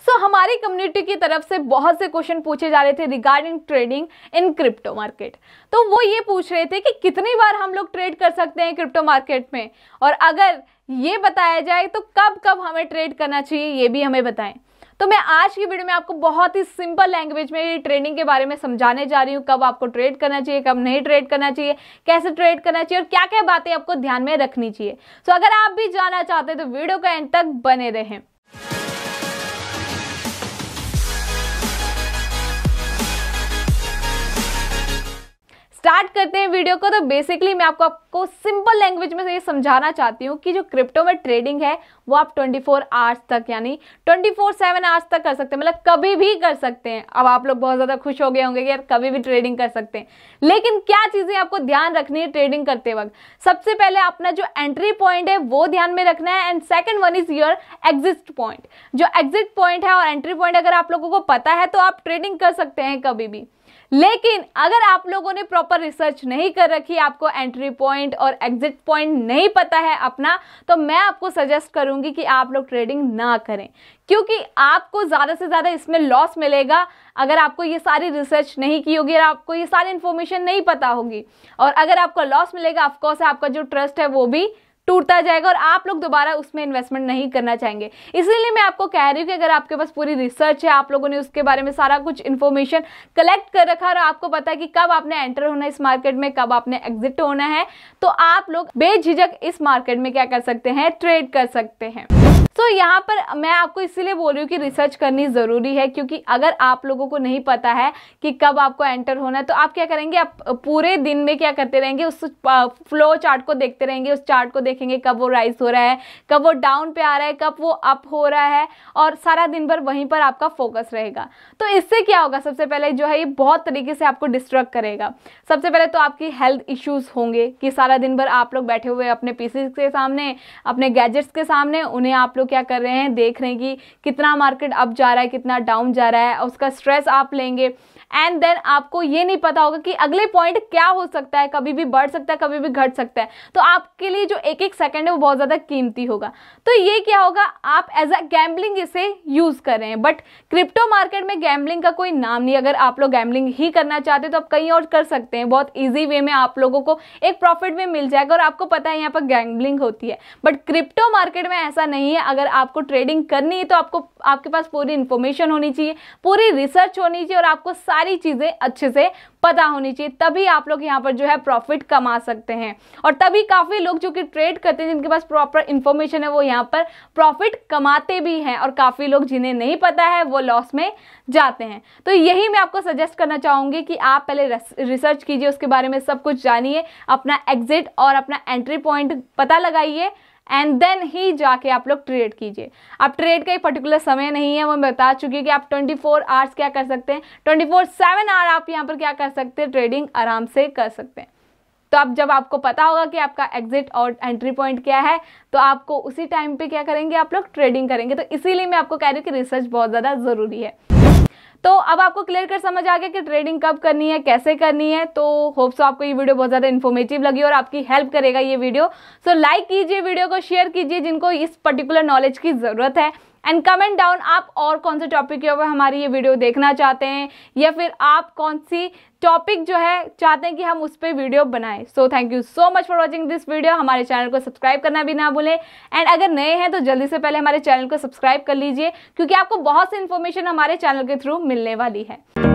सो so, हमारी community की तरफ से बहुत से क्वेश्चन पूछे जा रहे थे regarding trading in crypto market तो वो ये पूछ रहे थे कि कितनी बार हम लोग ट्रेड कर सकते हैं क्रिप्टो मार्केट में और अगर ये बताया जाए तो कब कब हमें ट्रेड करना चाहिए ये भी हमें बताएं तो मैं आज की वीडियो में आपको बहुत ही सिंपल लैंग्वेज में ट्रेडिंग के बारे में समझाने जा रही हूँ कब आपको ट्रेड करना चाहिए कब नहीं ट्रेड करना चाहिए कैसे ट्रेड करना चाहिए और क्या क्या बातें आपको ध्यान में रखनी चाहिए सो अगर आप भी जाना चाहते हैं तो वीडियो का एंड तक बने रहें स्टार्ट करते हैं वीडियो को तो बेसिकली मैं आपको आपको सिंपल लैंग्वेज में ये समझाना चाहती हूँ कि जो क्रिप्टो में ट्रेडिंग है वो आप 24 आवर्स तक यानी 24 सेवन आवर्स तक कर सकते हैं मतलब कभी भी कर सकते हैं अब आप लोग बहुत ज़्यादा खुश हो गए होंगे कि यार कभी भी ट्रेडिंग कर सकते हैं लेकिन क्या चीज़ें आपको ध्यान रखनी है ट्रेडिंग करते वक्त सबसे पहले अपना जो एंट्री पॉइंट है वो ध्यान में रखना है and second one is your exit point जो एग्जिट पॉइंट है और एंट्री पॉइंट अगर आप लोगों को पता है तो आप ट्रेडिंग कर सकते हैं कभी भी लेकिन अगर आप लोगों ने प्रॉपर रिसर्च नहीं कर रखी आपको एंट्री पॉइंट और एग्जिट पॉइंट नहीं पता है अपना तो मैं आपको सजेस्ट करूंगी कि आप लोग ट्रेडिंग ना करें क्योंकि आपको ज़्यादा से ज़्यादा इसमें लॉस मिलेगा अगर आपको ये सारी रिसर्च नहीं की होगी और आपको ये सारी इन्फॉर्मेशन नहीं पता होगी और अगर आपको लॉस मिलेगा ऑफकोर्स आपका जो ट्रस्ट है वो भी टूटता जाएगा और आप लोग दोबारा उसमें इन्वेस्टमेंट नहीं करना चाहेंगे इसीलिए मैं आपको कह रही हूँ कि अगर आपके पास पूरी रिसर्च है आप लोगों ने उसके बारे में सारा कुछ इन्फॉर्मेशन कलेक्ट कर रखा और आपको पता है कि कब आपने एंटर होना है इस मार्केट में कब आपने एग्जिट होना है तो आप लोग बेझिझक इस मार्केट में क्या कर सकते हैं ट्रेड कर सकते हैं सो तो so, यहाँ पर मैं आपको इसीलिए बोल रही हूँ कि रिसर्च करनी ज़रूरी है क्योंकि अगर आप लोगों को नहीं पता है कि कब आपको एंटर होना है तो आप क्या करेंगे आप पूरे दिन में क्या करते रहेंगे उस फ्लो चार्ट को देखते रहेंगे उस चार्ट को देखेंगे कब वो राइज हो रहा है कब वो डाउन पे आ रहा है कब वो अप हो रहा है और सारा दिन भर वहीं पर आपका फोकस रहेगा तो इससे क्या होगा सबसे पहले जो है ये बहुत तरीके से आपको डिस्ट्रक्ट करेगा सबसे पहले तो आपकी हेल्थ इश्यूज़ होंगे कि सारा दिन भर आप लोग बैठे हुए अपने पीसी के सामने अपने गैजेट्स के सामने उन्हें आप लोग क्या कर रहे हैं देख रहे हैं कि कितना मार्केट अप जा रहा है कितना डाउन जा रहा है उसका स्ट्रेस आप लेंगे एंड देन आपको ये नहीं पता होगा कि अगले पॉइंट क्या हो सकता है कभी भी बढ़ सकता है कभी भी घट सकता है तो आपके लिए जो एक एक सेकेंड है वो बहुत ज़्यादा कीमती होगा तो ये क्या होगा आप एज अ गैम्बलिंग इसे यूज़ कर रहे हैं बट क्रिप्टो मार्केट में गैम्बलिंग का कोई नाम नहीं अगर आप लोग गैम्बलिंग ही करना चाहते हो तो आप कहीं और कर सकते हैं बहुत ईजी वे में आप लोगों को एक प्रॉफिट में मिल जाएगा और आपको पता है यहाँ पर गैम्बलिंग होती है बट क्रिप्टो मार्केट में ऐसा नहीं है अगर आपको ट्रेडिंग करनी है तो आपको आपके पास पूरी इन्फॉर्मेशन होनी चाहिए पूरी रिसर्च होनी चाहिए और आपको सारी चीज़ें अच्छे से पता होनी चाहिए तभी आप लोग यहाँ पर जो है प्रॉफिट कमा सकते हैं और तभी काफ़ी लोग जो कि ट्रेड करते हैं जिनके पास प्रॉपर इंफॉर्मेशन है वो यहाँ पर प्रॉफिट कमाते भी हैं और काफ़ी लोग जिन्हें नहीं पता है वो लॉस में जाते हैं तो यही मैं आपको सजेस्ट करना चाहूंगी कि आप पहले रिसर्च कीजिए उसके बारे में सब कुछ जानिए अपना एग्जिट और अपना एंट्री पॉइंट पता लगाइए एंड देन ही जाके आप लोग ट्रेड कीजिए अब ट्रेड का एक पर्टिकुलर समय नहीं है वो मैं बता चुकी हूँ कि आप 24 फोर आवर्स क्या कर सकते हैं 24 फोर सेवन आवर आप यहाँ पर क्या कर सकते हैं ट्रेडिंग आराम से कर सकते हैं तो अब जब आपको पता होगा कि आपका एग्जिट और एंट्री पॉइंट क्या है तो आपको उसी टाइम पे क्या करेंगे आप लोग ट्रेडिंग करेंगे तो इसीलिए मैं आपको कह रही हूँ कि रिसर्च बहुत ज़्यादा ज़रूरी है तो अब आपको क्लियर कर समझ आ गया कि ट्रेडिंग कब करनी है कैसे करनी है तो होप सो आपको ये वीडियो बहुत ज़्यादा इन्फॉर्मेटिव लगी और आपकी हेल्प करेगा ये वीडियो सो लाइक कीजिए वीडियो को शेयर कीजिए जिनको इस पर्टिकुलर नॉलेज की ज़रूरत है एंड कमेंट डाउन आप और कौन से टॉपिक के ऊपर हमारी ये वीडियो देखना चाहते हैं या फिर आप कौन सी टॉपिक जो है चाहते हैं कि हम उस पर वीडियो बनाएं so thank you so much for watching this video हमारे चैनल को सब्सक्राइब करना भी ना भूलें एंड अगर नए हैं तो जल्दी से पहले हमारे चैनल को सब्सक्राइब कर लीजिए क्योंकि आपको बहुत सी इन्फॉर्मेशन हमारे चैनल के थ्रू मिलने वाली है